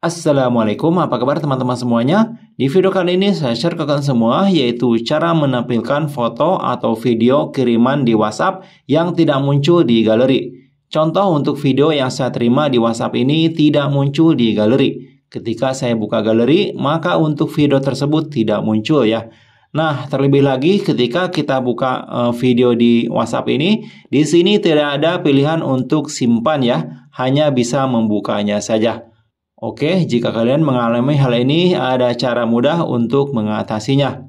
Assalamualaikum, apa kabar teman-teman semuanya? Di video kali ini saya share ke kalian semua yaitu cara menampilkan foto atau video kiriman di WhatsApp yang tidak muncul di galeri. Contoh untuk video yang saya terima di WhatsApp ini tidak muncul di galeri. Ketika saya buka galeri, maka untuk video tersebut tidak muncul ya. Nah, terlebih lagi ketika kita buka eh, video di WhatsApp ini, di sini tidak ada pilihan untuk simpan ya, hanya bisa membukanya saja. Oke, jika kalian mengalami hal ini, ada cara mudah untuk mengatasinya.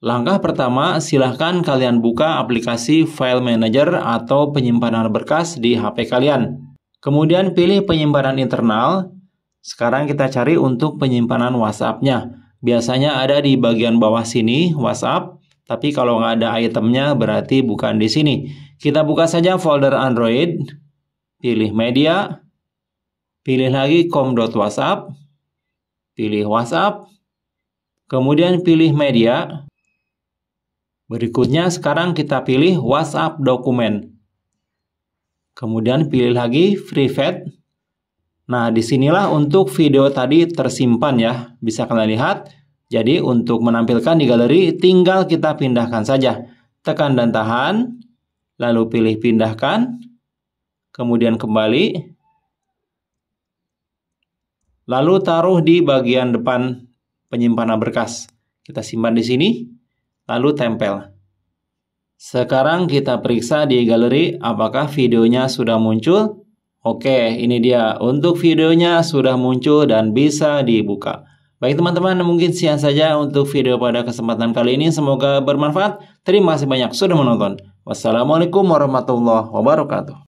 Langkah pertama, silahkan kalian buka aplikasi File Manager atau penyimpanan berkas di HP kalian. Kemudian pilih penyimpanan internal. Sekarang kita cari untuk penyimpanan WhatsApp-nya. Biasanya ada di bagian bawah sini, WhatsApp. Tapi kalau nggak ada itemnya, berarti bukan di sini. Kita buka saja folder Android. Pilih media. Pilih lagi whatsapp, pilih WhatsApp, kemudian pilih media. Berikutnya sekarang kita pilih WhatsApp dokumen. Kemudian pilih lagi private. Nah, disinilah untuk video tadi tersimpan ya. Bisa kalian lihat. Jadi, untuk menampilkan di galeri, tinggal kita pindahkan saja. Tekan dan tahan, lalu pilih pindahkan, kemudian kembali, Lalu taruh di bagian depan penyimpanan berkas. Kita simpan di sini, lalu tempel. Sekarang kita periksa di galeri apakah videonya sudah muncul. Oke, ini dia. Untuk videonya sudah muncul dan bisa dibuka. Baik teman-teman, mungkin sekian saja untuk video pada kesempatan kali ini. Semoga bermanfaat. Terima kasih banyak sudah menonton. Wassalamualaikum warahmatullahi wabarakatuh.